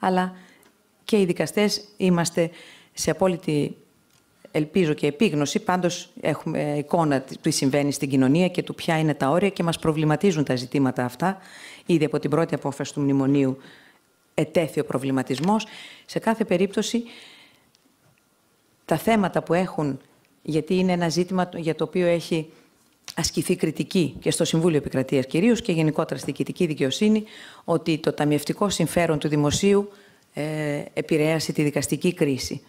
αλλά και οι δικαστές είμαστε σε απόλυτη ελπίζω και επίγνωση, πάντως έχουμε εικόνα τι συμβαίνει στην κοινωνία και του ποια είναι τα όρια και μας προβληματίζουν τα ζητήματα αυτά. Ήδη από την πρώτη απόφαση του μνημονίου ετέθη ο προβληματισμός. Σε κάθε περίπτωση, τα θέματα που έχουν, γιατί είναι ένα ζήτημα για το οποίο έχει ασκηθεί κριτική και στο Συμβούλιο Επικρατείας κυρίως και γενικότερα στη διοικητική δικαιοσύνη ότι το ταμιευτικό συμφέρον του δημοσίου ε, επηρέασε τη δικαστική κρίση.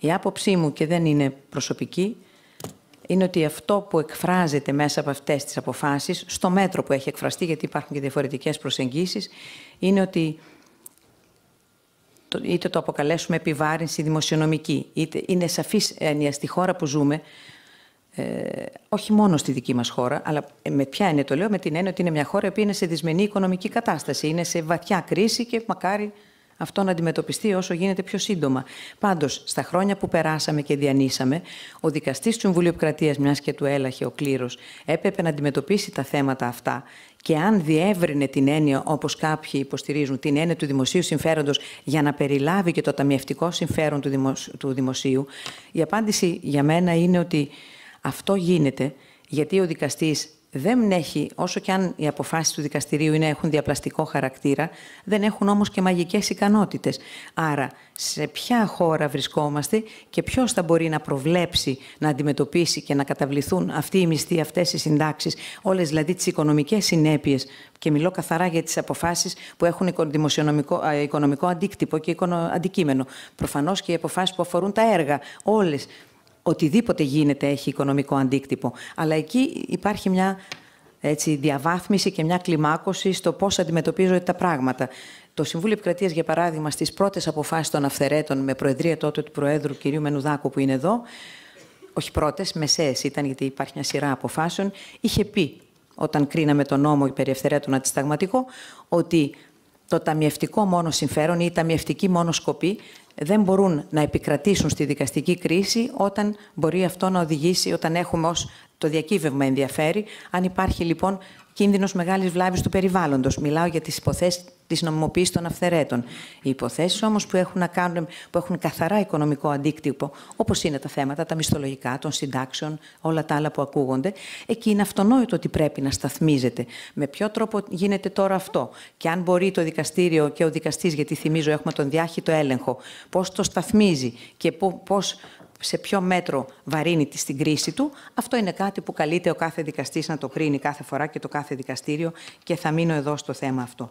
Η άποψή μου, και δεν είναι προσωπική, είναι ότι αυτό που εκφράζεται μέσα από αυτές τις αποφάσεις, στο μέτρο που έχει εκφραστεί, γιατί υπάρχουν και διαφορετικές προσεγγίσεις, είναι ότι είτε το αποκαλέσουμε επιβάρυνση δημοσιονομική, είτε είναι σαφής στη χώρα που ζούμε, ε, όχι μόνο στη δική μας χώρα, αλλά ε, με ποια είναι το λέω, με την έννοια ότι είναι μια χώρα που είναι σε δυσμενή οικονομική κατάσταση. Είναι σε βαθιά κρίση και μακάρι αυτό να αντιμετωπιστεί όσο γίνεται πιο σύντομα. Πάντως, στα χρόνια που περάσαμε και διανύσαμε, ο δικαστής του Συμβουλίου Επικρατείας, μιας και του έλαχε ο κλήρος, έπρεπε να αντιμετωπίσει τα θέματα αυτά. Και αν διεύρυνε την έννοια, όπως κάποιοι υποστηρίζουν, την έννοια του δημοσίου συμφέροντος για να περιλάβει και το ταμιευτικό συμφέρον του δημοσίου, η απάντηση για μένα είναι ότι αυτό γίνεται γιατί ο δικαστής δεν έχει, όσο και αν οι αποφάσεις του δικαστηρίου είναι, έχουν διαπλαστικό χαρακτήρα, δεν έχουν όμως και μαγικές ικανότητες. Άρα, σε ποια χώρα βρισκόμαστε και ποιος θα μπορεί να προβλέψει, να αντιμετωπίσει και να καταβληθούν αυτοί οι μισθοί, αυτές οι συντάξεις, όλες δηλαδή τις οικονομικές συνέπειες. Και μιλώ καθαρά για τις αποφάσεις που έχουν δημοσιονομικό, οικονομικό αντίκτυπο και αντικείμενο. Προφανώς και οι αποφάσεις που αφορούν τα έργα, όλες οτιδήποτε γίνεται έχει οικονομικό αντίκτυπο. Αλλά εκεί υπάρχει μια έτσι, διαβάθμιση και μια κλιμάκωση στο πώς αντιμετωπίζονται τα πράγματα. Το Συμβούλιο Επικρατείας, για παράδειγμα, στις πρώτες αποφάσεις των αυθερέτων με προεδρία τότε του Προέδρου κ. Μενουδάκου, που είναι εδώ, όχι πρώτες, μεσαίες ήταν, γιατί υπάρχει μια σειρά αποφάσεων, είχε πει όταν κρίναμε τον νόμο περί αυθαιρέτων αντισταγματικό, ότι το ταμιευτικό μόνο συμφέρον ή η ταμιευτική μόνο σκοπή δεν μπορούν να επικρατήσουν στη δικαστική κρίση όταν μπορεί αυτό να οδηγήσει, όταν έχουμε ως το διακύβευμα ενδιαφέρει, αν υπάρχει λοιπόν κίνδυνος μεγάλης βλάβης του περιβάλλοντος. Μιλάω για τις υποθέσεις της νομιμοποίησης των αυθαιρέτων. Οι υποθέσεις όμως που, έχουν που έχουν καθαρά οικονομικό αντίκτυπο, όπως είναι τα θέματα τα μισθολογικά, των συντάξεων, όλα τα άλλα που ακούγονται, εκεί είναι αυτονόητο ότι πρέπει να σταθμίζεται. Με ποιο τρόπο γίνεται τώρα αυτό, και αν μπορεί το δικαστήριο και ο δικαστής, γιατί θυμίζω έχουμε τον διάχυτο έλεγχο, πώς το σταθμίζει και πώς σε ποιο μέτρο βαρύνει τη στην κρίση του, αυτό είναι κάτι που καλείται ο κάθε δικαστής να το κρίνει κάθε φορά και το κάθε δικαστήριο και θα μείνω εδώ στο θέμα αυτό.